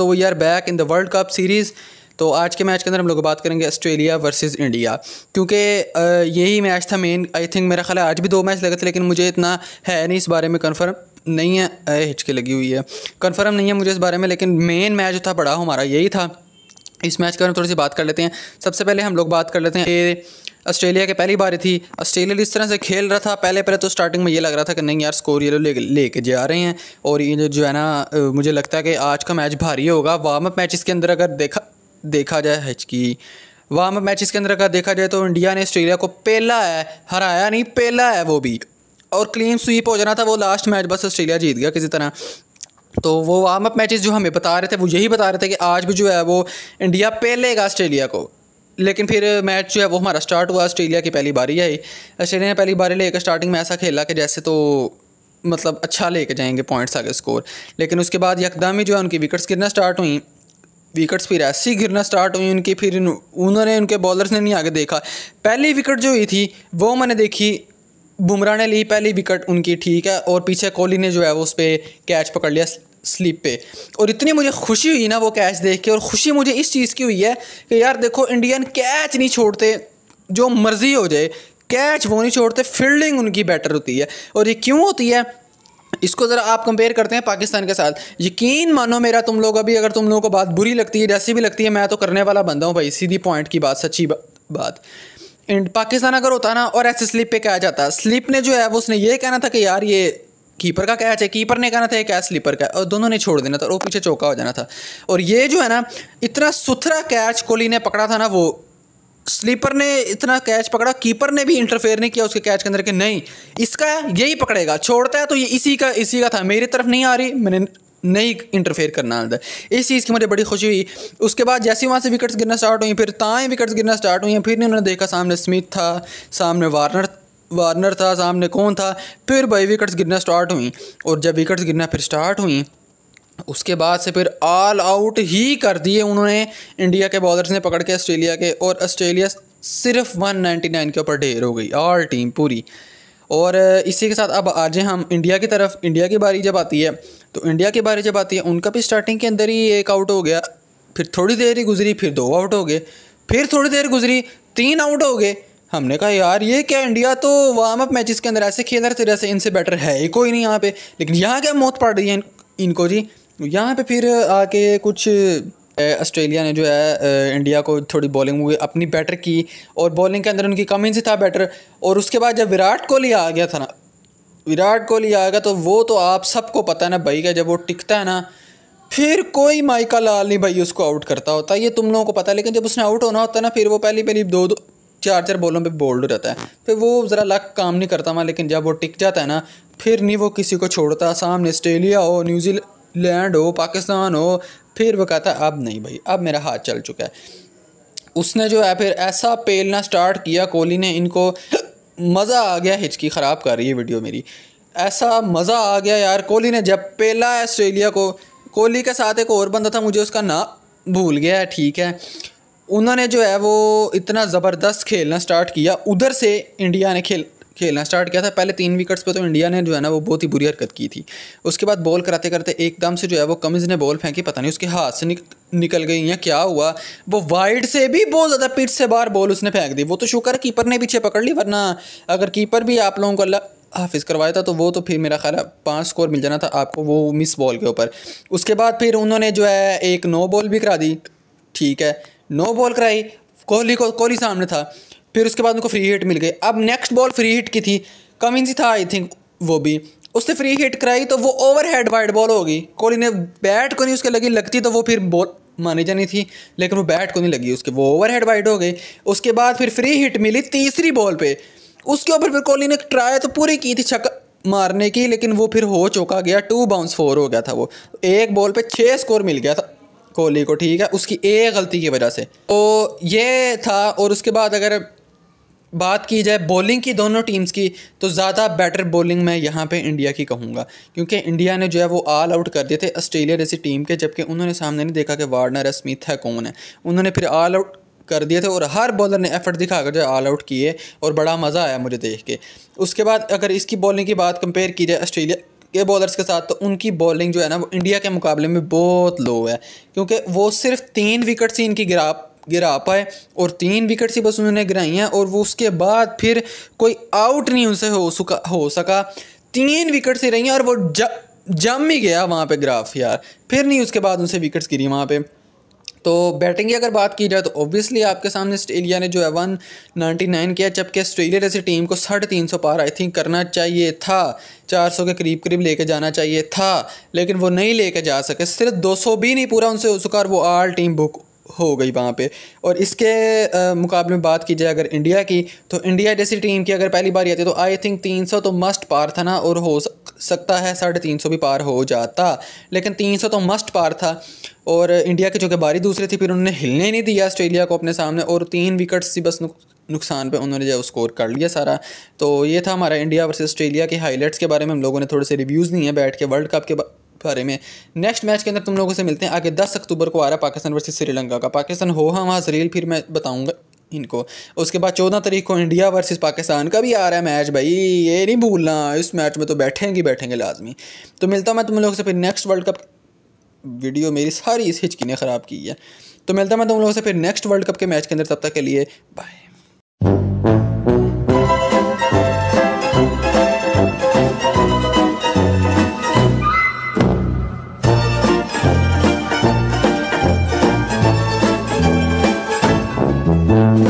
So we are back in the world cup series तो आज के मैच के अंदर हम लोग बात करेंगे ऑस्ट्रेलिया वर्सेस इंडिया क्योंकि यही मैच था मेन आई थिंक मेरा ख्याल आज भी दो मैच लगे थे लेकिन मुझे इतना है नहीं इस बारे में कन्फर्म नहीं है हिचके लगी हुई है कन्फर्म नहीं है मुझे इस बारे में लेकिन मेन मैच था बड़ा हमारा यही था इस मैच के बारे में थोड़ी सी बात कर लेते हैं सबसे पहले हम लोग बात कर लेते हैं कि ऑस्ट्रेलिया के पहली बारी थी ऑस्ट्रेलिया जिस तरह से खेल रहा था पहले पहले तो स्टार्टिंग में ये लग रहा था कि नहीं यार स्कोर ये ले लेके जा रहे हैं और ये जो जो है ना मुझे लगता है कि आज का मैच भारी होगा वार्म अप मैच के अंदर अगर देखा देखा जाए हज की वार्म अप मैच के अंदर अगर देखा जाए तो इंडिया ने ऑस्ट्रेलिया को पहला है हराया नहीं पहला है वो भी और क्लीन स्वीप हो जाना था वो लास्ट मैच बस ऑस्ट्रेलिया जीत गया किसी तरह तो वो वार्म अप मैचेस जो हमें बता रहे थे वो यही बता रहे थे कि आज भी जो है वो इंडिया पहलेगा ऑस्ट्रेलिया को लेकिन फिर मैच जो है वो हमारा स्टार्ट हुआ ऑस्ट्रेलिया की पहली बारी आई ऑस्ट्रेलिया ने पहली बारी लेकर स्टार्टिंग में ऐसा खेला कि जैसे तो मतलब अच्छा लेके जाएंगे पॉइंट्स आगे स्कोर लेकिन उसके बाद यकदम ही जो है उनकी विकेट्स गिरना स्टार्ट हुई विकेट्स फिर ऐसी गिरना स्टार्ट हुई उनकी फिर उन्होंने उनके बॉलर्स ने नहीं आगे देखा पहली विकेट जो हुई थी वो मैंने देखी बुमराह ने ली पहली विकेट उनकी ठीक है और पीछे कोहली ने जो है वो उस पर कैच पकड़ लिया स्लीप पे और इतनी मुझे खुशी हुई ना वो कैच देख के और खुशी मुझे इस चीज़ की हुई है कि यार देखो इंडियन कैच नहीं छोड़ते जो मर्ज़ी हो जाए कैच वो नहीं छोड़ते फील्डिंग उनकी बेटर होती है और ये क्यों होती है इसको ज़रा आप कंपेयर करते हैं पाकिस्तान के साथ यकीन मानो मेरा तुम लोग अभी अगर तुम लोगों को बात बुरी लगती है जैसी भी लगती है मैं तो करने वाला बंदा हूँ भाई सीधी पॉइंट की बात सच्ची बा, बात पाकिस्तान अगर होता ना और ऐसे स्लिप पे कहा जाता स्लिप ने जो है वो उसने ये कहना था कि यार ये कीपर का कैच है कीपर ने कहना था कैच स्लीपर का और दोनों ने छोड़ देना था और वो पीछे चौका हो जाना था और ये जो है ना इतना सुथरा कैच कोहली ने पकड़ा था ना वो स्लीपर ने इतना कैच पकड़ा कीपर ने भी इंटरफेयर नहीं किया उसके कैच के अंदर के नहीं इसका यही पकड़ेगा छोड़ता है तो ये इसी का इसी का था मेरी तरफ नहीं आ रही मैंने नहीं इंटरफेयर करना आता इस चीज़ की मुझे बड़ी खुशी हुई उसके बाद जैसे वहाँ से विकेट्स गिरना स्टार्ट हुई फिर ताएँ विकेट्स गिरना स्टार्ट हुई फिर नहीं उन्होंने देखा सामने स्मिथ था सामने वार्नर वार्नर था सामने कौन था फिर भाई विकेट्स गिरना स्टार्ट हुई और जब विकेट्स गिरना फिर स्टार्ट हुई उसके बाद से फिर ऑल आउट ही कर दिए उन्होंने इंडिया के बॉलर्स ने पकड़ के ऑस्ट्रेलिया के और ऑस्ट्रेलिया सिर्फ 199 के ऊपर ढेर हो गई ऑल टीम पूरी और इसी के साथ अब आ जाए हम इंडिया की तरफ इंडिया की बारी जब आती है तो इंडिया की बारी जब आती है उनका भी स्टार्टिंग के अंदर ही एक आउट हो गया फिर थोड़ी देर ही गुजरी फिर दो आउट हो गए फिर थोड़ी देर गुजरी तीन आउट हो गए हमने कहा यार ये क्या इंडिया तो वार्म अप मैचेस के अंदर ऐसे खेल रहे थे जैसे इनसे बेटर है ही कोई नहीं यहाँ पे लेकिन यहाँ क्या मौत पड़ रही है इनको जी यहाँ पे फिर आके कुछ ऑस्ट्रेलिया ने जो है इंडिया को थोड़ी बॉलिंग अपनी बैटर की और बॉलिंग के अंदर उनकी कमी से था बैटर और उसके बाद जब विराट कोहली आ गया था ना विराट कोहली आ गया तो वो तो आप सबको पता है ना भाई का जब वो टिकता है ना फिर कोई माइका लाल नहीं भाई उसको आउट करता होता ये तुम लोगों को पता है लेकिन जब उसने आउट होना होता है ना फिर वो पहली पहली दो दो चार चार बॉलों पे बोल्ड हो जाता है फिर वो ज़रा लक काम नहीं करता वहाँ लेकिन जब वो टिक जाता है ना फिर नहीं वो किसी को छोड़ता सामने ऑस्ट्रेलिया हो न्यूजीलैंड हो पाकिस्तान हो फिर वो कहता है अब नहीं भाई अब मेरा हाथ चल चुका है उसने जो है फिर ऐसा पेलना स्टार्ट किया कोहली ने इनको मज़ा आ गया हिचकी ख़राब कर रही है वीडियो मेरी ऐसा मज़ा आ गया यार कोहली ने जब पेला ऑस्ट्रेलिया को कोहली के साथ एक और बंदा था मुझे उसका ना भूल गया है ठीक है उन्होंने जो है वो इतना ज़बरदस्त खेलना स्टार्ट किया उधर से इंडिया ने खेल खेलना स्टार्ट किया था पहले तीन विकेट्स पे तो इंडिया ने जो है ना वो बहुत ही बुरी हरकत की थी उसके बाद बॉल कराते करते एकदम से जो है वो कमिज ने बॉल फेंकी पता नहीं उसके हाथ से निक, निकल गई या क्या हुआ वो वाइड से भी बहुत ज़्यादा पिट से बाहर बॉल उसने फेंक दी वो तो शुक्र कीपर ने पीछे पकड़ ली वरना अगर कीपर भी आप लोगों को अल्लाह हाफिज़ करवाया था तो वो तो फिर मेरा ख्याल पाँच स्कोर मिल जाना था आपको वो मिस बॉल के ऊपर उसके बाद फिर उन्होंने जो है एक नो बॉल भी करा दी ठीक है नो बॉल कराई कोहली को कोहली सामने था फिर उसके बाद उनको फ्री हिट मिल गई अब नेक्स्ट बॉल फ्री हिट की थी कमिंस ही था आई थिंक वो भी उसने फ्री हिट कराई तो वो ओवर हेड वाइड बॉल होगी कोहली ने बैट को नहीं उसके लगी लगती तो वो फिर बॉल मानी जानी थी लेकिन वो बैट को नहीं लगी उसके वो ओवर हेड वाइड हो गई उसके बाद फिर फ्री हिट मिली तीसरी बॉल पे उसके ऊपर फिर कोहली ने ट्राई तो पूरी की थी छक मारने की लेकिन वो फिर हो चुका गया टू बाउंस फोर हो गया था वो एक बॉल पे छः स्कोर मिल गया था कोहली को ठीक है उसकी एक गलती की वजह से तो ये था और उसके बाद अगर बात की जाए बॉलिंग की दोनों टीम्स की तो ज़्यादा बेटर बॉलिंग मैं यहाँ पे इंडिया की कहूँगा क्योंकि इंडिया ने जो है वो ऑल आउट कर दिए थे ऑस्ट्रेलिया जैसी टीम के जबकि उन्होंने सामने नहीं देखा कि वार्नर है स्मिथ है कौन है उन्होंने फिर ऑल आउट कर दिए थे और हर बॉलर ने एफर्ट दिखाकर जो ऑल आउट किए और बड़ा मज़ा आया मुझे देख के उसके बाद अगर इसकी बॉलिंग की बात कंपेयर की जाए ऑस्ट्रेलिया के बॉलर्स के साथ तो उनकी बॉलिंग जो है ना वो इंडिया के मुकाबले में बहुत लो है क्योंकि वो सिर्फ तीन विकेट्स ही इनकी गिरा गिरा पाए और तीन विकेट्स ही बस उन्होंने गिराई हैं और वो उसके बाद फिर कोई आउट नहीं उनसे हो सका हो सका तीन विकेट्स ही रही हैं और वो जम ही गया वहाँ पे ग्राफ यार फिर नहीं उसके बाद उनसे विकेट्स गिरी वहाँ पर तो बैटिंग की अगर बात की जाए तो ऑब्वियसली आपके सामने ऑस्ट्रेलिया ने जो है वन नाइन्टी नाइन किया जबकि ऑस्ट्रेलिया जैसी टीम को साढ़े तीन सौ पार आई थिंक करना चाहिए था चार सौ के करीब करीब लेके जाना चाहिए था लेकिन वो नहीं लेके जा सके सिर्फ दो सौ भी नहीं पूरा उनसे हो वो आल टीम बुक हो गई वहाँ पे और इसके मुकाबले में बात की जाए अगर इंडिया की तो इंडिया जैसी टीम की अगर पहली बार आती तो आई थिंक तीन सौ तो मस्ट पार था ना और हो सकता है साढ़े तीन सौ भी पार हो जाता लेकिन तीन सौ तो मस्ट पार था और इंडिया के जो कि बारी दूसरी थी फिर उन्होंने हिलने ही नहीं दिया ऑस्ट्रेलिया को अपने सामने और तीन विकेट सी बस नुकसान पे उन्होंने जो स्कोर कर लिया सारा तो ये था हमारा इंडिया वर्सेस ऑस्ट्रेलिया के हाईलाइट्स के बारे में हम लोगों ने थोड़े से रिव्यूज़ दिए हैं बैठ के वर्ल्ड कप के बारे में नेक्स्ट मैच के अंदर तुम लोगों से मिलते हैं आगे दस अक्टूबर को आ रहा है पाकिस्तान वर्सेस श्रीलंका का पाकिस्तान हो हाँ वहाँ जरील फिर मैं बताऊँगा इनको उसके बाद चौदह तारीख को इंडिया वर्सेस पाकिस्तान का भी आ रहा है मैच भाई ये नहीं भूलना इस मैच में तो बैठेंगे बैठेंगे लाजमी तो मिलता हूँ मैं तुम लोगों से फिर नेक्स्ट वर्ल्ड कप वीडियो मेरी सारी इस हिचकी ने ख़राब की है तो मिलता मैं तुम लोगों से फिर नेक्स्ट वर्ल्ड कप के मैच के अंदर तब तक के लिए बाय Thank you.